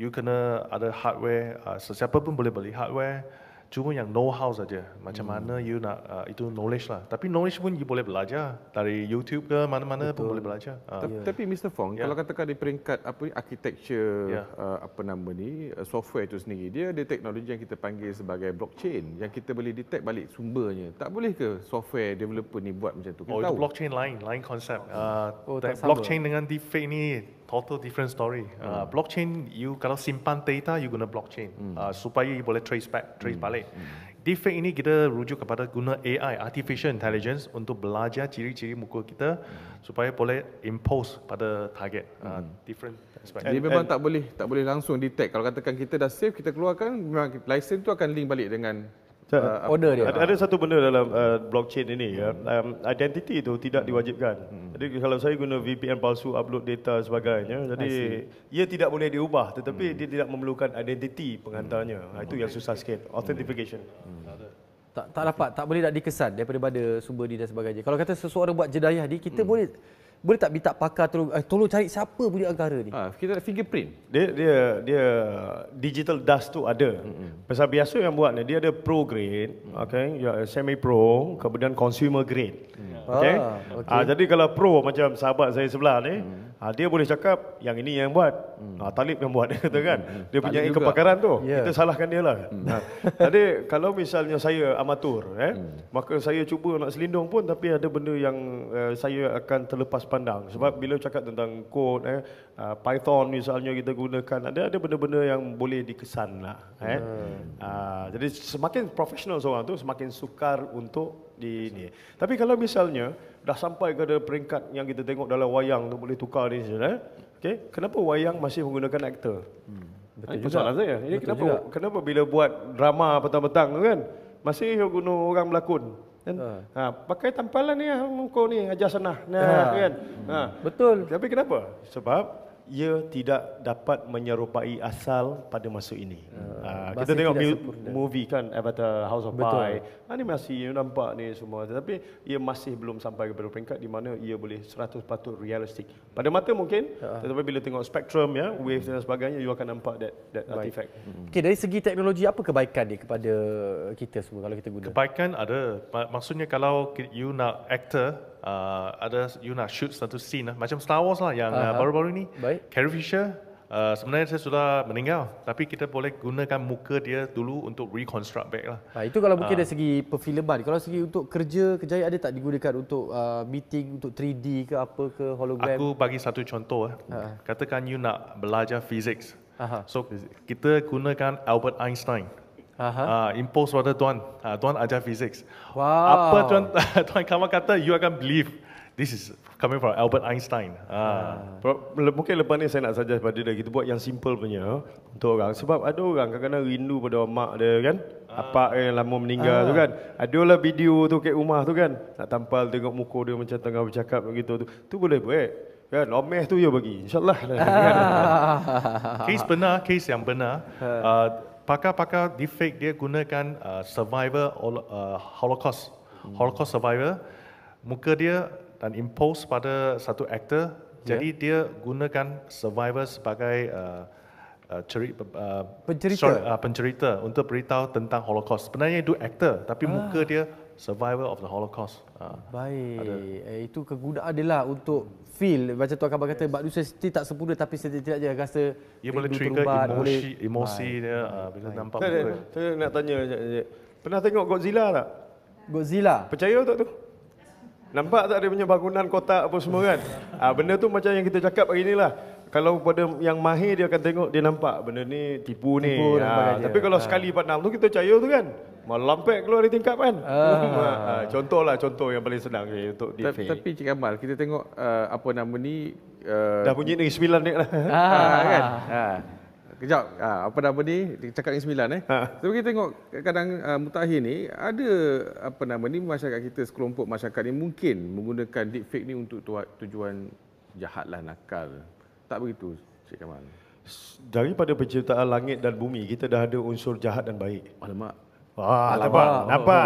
You kena ada hardware. Uh, sesiapa pun boleh beli hardware cuma yang know-how saja. Macam hmm. mana you nak uh, itu knowledge lah. Tapi knowledge pun you boleh belajar dari YouTube ke mana-mana pun boleh belajar. Uh. Yeah. Tapi Mr. Fong, yeah. kalau katakan di peringkat apa ni architecture yeah. uh, apa nama ni uh, software itu sendiri, dia ada teknologi yang kita panggil sebagai blockchain yang kita boleh detect balik sumbernya. Tak boleh ke software developer ni buat macam tu? Kita oh, tahu. blockchain lain, lain konsep. Uh, oh, ah, oh blockchain sama. dengan deepfake ni total different story. Uh, hmm. Blockchain, you kalau simpan data, you guna blockchain mm. uh, supaya you boleh trace back, trace mm. balik. Mm. Deepfake ini kita rujuk kepada guna AI, artificial intelligence untuk belajar ciri-ciri muka kita mm. supaya boleh impose pada target mm. uh, hmm. different aspect. Jadi and, memang and tak boleh, tak boleh langsung detect. Kalau katakan kita dah save, kita keluarkan, memang license tu akan link balik dengan uh, order dia. Ada, ada satu benda dalam uh, blockchain ini ya. Um, identity itu tidak diwajibkan. Hmm. Jadi kalau saya guna VPN palsu upload data sebagainya, jadi ia tidak boleh diubah tetapi hmm. dia tidak memerlukan identity penghantarnya. Hmm. Ah, itu okay. yang susah sikit. Hmm. Authentication. Hmm. Tak tak dapat, tak boleh nak dikesan daripada sumber ni dan sebagainya. Kalau kata seseorang buat jedayah ni, kita hmm. boleh boleh tak minta pakar tolong, eh, tolong cari siapa budi agara ni? Ha, kita ada fingerprint. Dia dia dia digital dust tu ada. Mm-hmm. Pasal biasa yang buat ni dia ada pro grade, mm-hmm. okey, ya, semi pro, kemudian consumer grade. Mm-hmm. Okey. Ah, okay. ha, jadi kalau pro macam sahabat saya sebelah ni, mm-hmm. Ha, dia boleh cakap yang ini yang buat. Hmm. Ha, Talib yang buat kata kan. Hmm, hmm, dia punya kepakaran tu. Yeah. Kita salahkan dia lah. Ha. Jadi kalau misalnya saya amatur eh, maka saya cuba nak selindung pun tapi ada benda yang eh, saya akan terlepas pandang sebab bila cakap tentang code eh ha, Python misalnya kita gunakan ada ada benda-benda yang boleh dikesan lah eh. Hmm. Uh, jadi semakin profesional seorang tu semakin sukar untuk di ni. Tapi kalau misalnya dah sampai ke peringkat yang kita tengok dalam wayang tu boleh tukar ni saja eh. Okey, kenapa wayang masih menggunakan aktor? Hmm. Betul eh, juga. Lah ya? Ini Betul kenapa juga. kenapa bila buat drama petang-petang tu kan masih guna orang berlakon? Kan? Ha. ha. pakai tampalan ni ah kau ni ajar senah. Nah, ha. kan? Hmm. Ha. Betul. Tapi kenapa? Sebab ia tidak dapat menyerupai asal pada masa ini. Uh, uh, kita tengok movie kan Avatar House of Pi. Animasi ah, you nampak ni semua tetapi ia masih belum sampai ke peringkat di mana ia boleh 100% realistik. Pada mata mungkin uh. tetapi bila tengok spectrum ya waves dan sebagainya you akan nampak that that right. artifact. Hmm. Okey dari segi teknologi apa kebaikan dia kepada kita semua kalau kita guna? Kebaikan ada maksudnya kalau you nak actor uh, ada you nak shoot satu scene lah. macam Star Wars lah yang uh-huh. uh, baru-baru ni Baik. Carrie Fisher uh, sebenarnya saya sudah meninggal tapi kita boleh gunakan muka dia dulu untuk reconstruct back lah ha, itu kalau mungkin uh. dari segi perfilman kalau segi untuk kerja kejayaan ada tak digunakan untuk uh, meeting untuk 3D ke apa ke hologram aku bagi satu contoh eh. uh-huh. katakan you nak belajar physics uh so kita gunakan Albert Einstein Uh-huh. Uh, impose tuan, uh, tuan ajar fizik. Wow. Apa tuan tuan kamu kata, you akan believe. This is coming from Albert Einstein. Uh. Uh. Mungkin lepas ni saya nak saja pada dia, kita buat yang simple punya oh, untuk orang. Sebab ada orang kadang-kadang rindu pada mak dia kan. Uh. Apa yang lama meninggal uh. tu kan. Adalah video tu kat rumah tu kan. Nak tampal tengok muka dia macam tengah bercakap begitu tu. Tu boleh buat. Kan, lomeh tu dia bagi. InsyaAllah. Uh. Lah, kes kan? benar, kes yang benar. Uh, pakar-pakar deepfake dia gunakan uh, survivor uh, holocaust hmm. holocaust survivor muka dia dan impose pada satu actor yeah. jadi dia gunakan survivor sebagai uh, uh, cerita uh, pencerita. Uh, pencerita untuk beritahu tentang holocaust sebenarnya itu actor tapi ah. muka dia survivor of the Holocaust. Ah, Baik. Ada. Eh, itu kegunaan adalah untuk feel. Macam tu akan kata, yes. saya still tak sempurna tapi saya tidak je rasa Ia boleh trigger terubat, emosi, boleh. emosi dia uh, bila Baik. nampak saya, muka. Saya, saya nak tanya, saya, pernah tengok Godzilla tak? Godzilla? Percaya tak tu? Nampak tak dia punya bangunan kotak apa semua kan? ah, benda tu macam yang kita cakap hari ni lah kalau pada yang mahir dia akan tengok dia nampak benda ni tipu ni tipu ha, tapi kalau ha. sekali pandang tu kita percaya tu kan melampek keluar dari tingkap kan ah. ha. ha, contohlah contoh yang paling senang okay, untuk Ta- tapi Cik Amal kita tengok uh, apa nama ni uh, dah bunyi ni 9 ni lah ha. ha, kan ha. Kejap, ha, apa nama ni? Cakap yang sembilan eh. Ha. Tapi kita tengok kadang uh, mutakhir ni, ada apa nama ni masyarakat kita, sekelompok masyarakat ni mungkin menggunakan deepfake ni untuk tujuan jahat lah, nakal. Tak begitu, Cik Kamal. Daripada penciptaan langit dan bumi, kita dah ada unsur jahat dan baik. Alamak. Wah, apa? Oh. Nampak?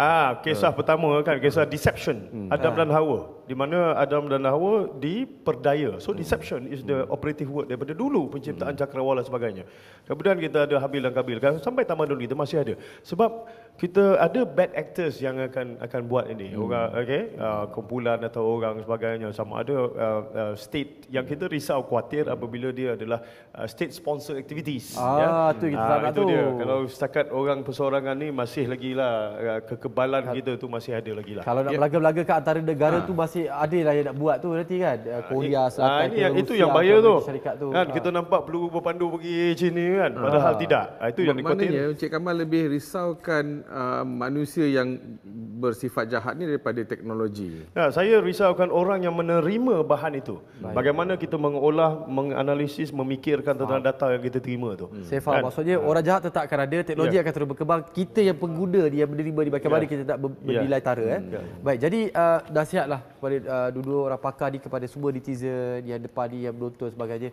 Ah, kisah hmm. pertama kan, kisah deception. Hmm. Adam ah. dan Hawa. Di mana Adam dan Hawa diperdaya. So, hmm. deception is the operative word daripada dulu penciptaan cakrawala sebagainya. Kemudian kita ada Habil dan Kabil. Kan, sampai tamat dulu kita masih ada. Sebab kita ada bad actors yang akan akan buat ini hmm. orang okey uh, kumpulan atau orang sebagainya sama ada uh, uh, state yang kita risau kuatir apabila dia adalah uh, state sponsor activities ah ya. tu kita tak uh, lah itu dia kalau setakat orang persorangan ni masih lagi lah uh, kekebalan kita tu masih ada lagi lah kalau nak ya. belaga-belaga ke antara negara ha. tu masih ada lah yang nak buat tu nanti kan ah, eh, Korea Selatan ha, ini, Rusia, itu yang bahaya tu. tu kan ha. kita nampak peluru berpandu pergi sini, kan padahal ha. tidak itu yang dikhuatir maknanya cik Kamal lebih risaukan uh, manusia yang bersifat jahat ni daripada teknologi. Ya, saya risaukan orang yang menerima bahan itu. Baik. Bagaimana kita mengolah, menganalisis, memikirkan tentang ha. data yang kita terima tu. Hmm. Saya faham kan? maksudnya ha. orang jahat tetap akan ada, teknologi yeah. akan terus berkembang, kita yang pengguna dia yang menerima di bagaimana ya. yeah. kita tak berbilai ya. yeah. tara eh. Hmm. Yeah. Baik, jadi uh, nasihatlah kepada uh, dua-dua orang pakar ni kepada semua netizen yang depan ni yang menonton sebagainya.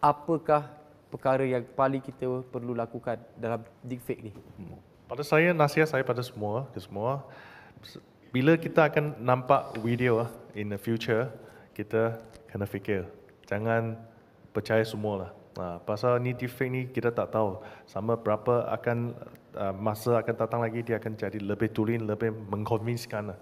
Apakah perkara yang paling kita perlu lakukan dalam deepfake ni? Hmm. Pada saya, nasihat saya pada semua, ke semua, bila kita akan nampak video ah, in the future, kita kena fikir. Jangan percaya semua lah. Ha, pasal ni deepfake ni kita tak tahu sama berapa akan uh, masa akan datang lagi dia akan jadi lebih tulen lebih mengconvincekan lah.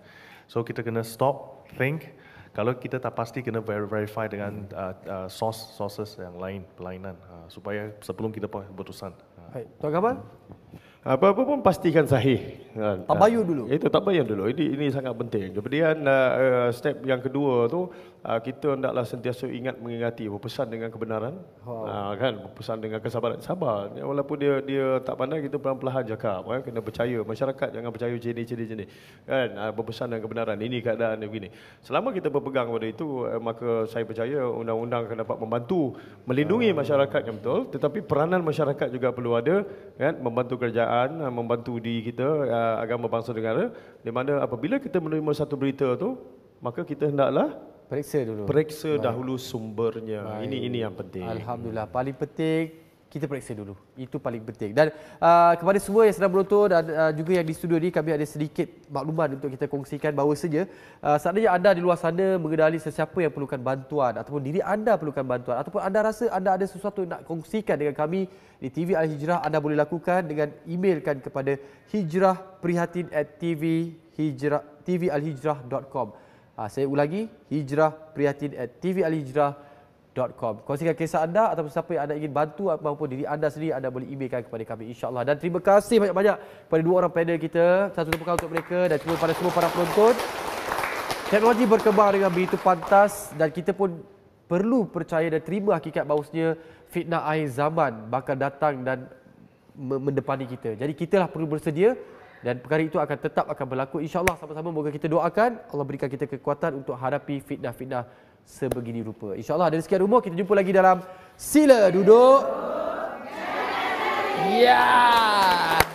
So kita kena stop, think. Kalau kita tak pasti kena verify dengan uh, uh, source sources yang lain, lainan uh, supaya sebelum kita buat keputusan. Uh. Hai, Tuan Kamal. Hmm apa-apa pun pastikan sahih. Kan? Tabayu dulu. Itu tabayu dulu. Ini, ini sangat penting. Kemudian uh, uh step yang kedua tu Ah, kita hendaklah sentiasa ingat mengingati berpesan dengan kebenaran wow. Ha. Ah, kan berpesan dengan kesabaran sabar ya, walaupun dia dia tak pandai kita perlahan-lahan cakap kan kena percaya masyarakat jangan percaya jenis jenis jenis kan ah, berpesan dengan kebenaran ini keadaan begini selama kita berpegang pada itu eh, maka saya percaya undang-undang akan dapat membantu melindungi masyarakat yang betul tetapi peranan masyarakat juga perlu ada kan membantu kerajaan membantu di kita agama bangsa negara di mana apabila kita menerima satu berita tu maka kita hendaklah periksa dulu. Periksa Baik. dahulu sumbernya. Baik. Ini ini yang penting. Alhamdulillah hmm. paling penting kita periksa dulu. Itu paling penting. Dan uh, kepada semua yang sedang menonton dan uh, juga yang di studio ni kami ada sedikit maklumat untuk kita kongsikan bahawasanya uh, seandainya anda di luar sana mengenali sesiapa yang perlukan bantuan ataupun diri anda perlukan bantuan ataupun anda rasa anda ada sesuatu nak kongsikan dengan kami di TV Al Hijrah anda boleh lakukan dengan emailkan kepada hijrahprihatin@tvhijrah tvalhijrah.com. Ah, saya ulangi hijrah prihatin at tvalhijrah.com kongsikan kisah anda atau siapa yang anda ingin bantu ataupun diri anda sendiri anda boleh emailkan kepada kami insyaAllah dan terima kasih banyak-banyak kepada dua orang panel kita satu tepukan untuk mereka dan terima kepada semua para penonton teknologi berkembang dengan begitu pantas dan kita pun perlu percaya dan terima hakikat bahawasanya fitnah akhir zaman bakal datang dan mendepani kita jadi kita lah perlu bersedia dan perkara itu akan tetap akan berlaku. InsyaAllah sama-sama moga kita doakan. Allah berikan kita kekuatan untuk hadapi fitnah-fitnah sebegini rupa. InsyaAllah dari sekian rumah kita jumpa lagi dalam Sila Duduk. Ya. Yeah.